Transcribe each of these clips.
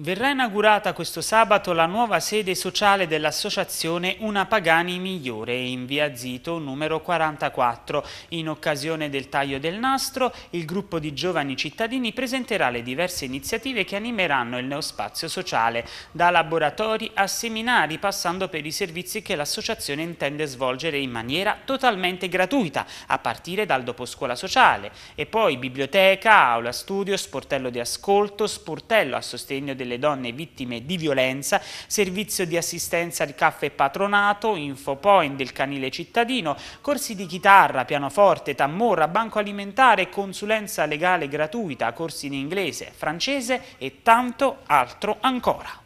Verrà inaugurata questo sabato la nuova sede sociale dell'associazione Una Pagani Migliore in via Zito numero 44. In occasione del taglio del nastro, il gruppo di giovani cittadini presenterà le diverse iniziative che animeranno il neospazio sociale, da laboratori a seminari, passando per i servizi che l'associazione intende svolgere in maniera totalmente gratuita, a partire dal doposcuola sociale, e poi biblioteca, aula studio, sportello di ascolto, sportello a sostegno del delle donne vittime di violenza, servizio di assistenza al caffè patronato, infopoint del canile cittadino, corsi di chitarra, pianoforte, tambora, banco alimentare, consulenza legale gratuita, corsi in inglese, francese e tanto altro ancora.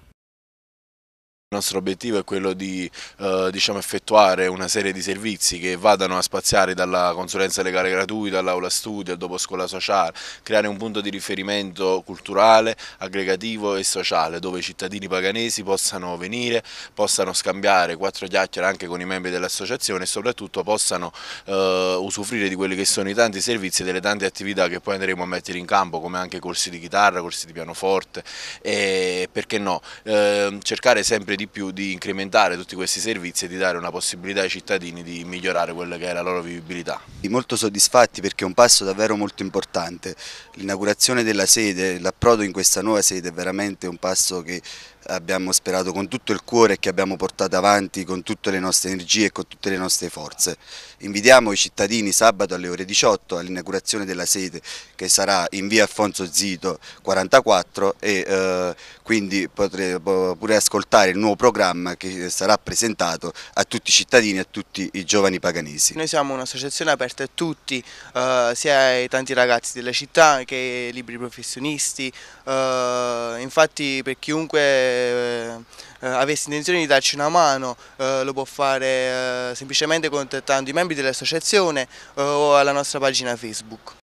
Il nostro obiettivo è quello di eh, diciamo, effettuare una serie di servizi che vadano a spaziare dalla consulenza legale gratuita all'aula studio, al dopo scuola sociale, creare un punto di riferimento culturale, aggregativo e sociale dove i cittadini paganesi possano venire, possano scambiare quattro chiacchiere anche con i membri dell'associazione e soprattutto possano eh, usufruire di quelli che sono i tanti servizi e delle tante attività che poi andremo a mettere in campo come anche corsi di chitarra, corsi di pianoforte e perché no, eh, cercare sempre di di più di incrementare tutti questi servizi e di dare una possibilità ai cittadini di migliorare quella che è la loro vivibilità. Molto soddisfatti perché è un passo davvero molto importante, l'inaugurazione della sede, l'approdo in questa nuova sede è veramente un passo che abbiamo sperato con tutto il cuore e che abbiamo portato avanti con tutte le nostre energie e con tutte le nostre forze. Invitiamo i cittadini sabato alle ore 18 all'inaugurazione della sede che sarà in via Alfonso Zito 44 e eh, quindi potremo pure ascoltare il nuovo programma che sarà presentato a tutti i cittadini e a tutti i giovani paganesi. Noi siamo un'associazione aperta a tutti, eh, sia ai tanti ragazzi della città che ai libri professionisti, eh, infatti per chiunque eh, eh, avesse intenzione di darci una mano eh, lo può fare eh, semplicemente contattando i membri dell'associazione eh, o alla nostra pagina Facebook.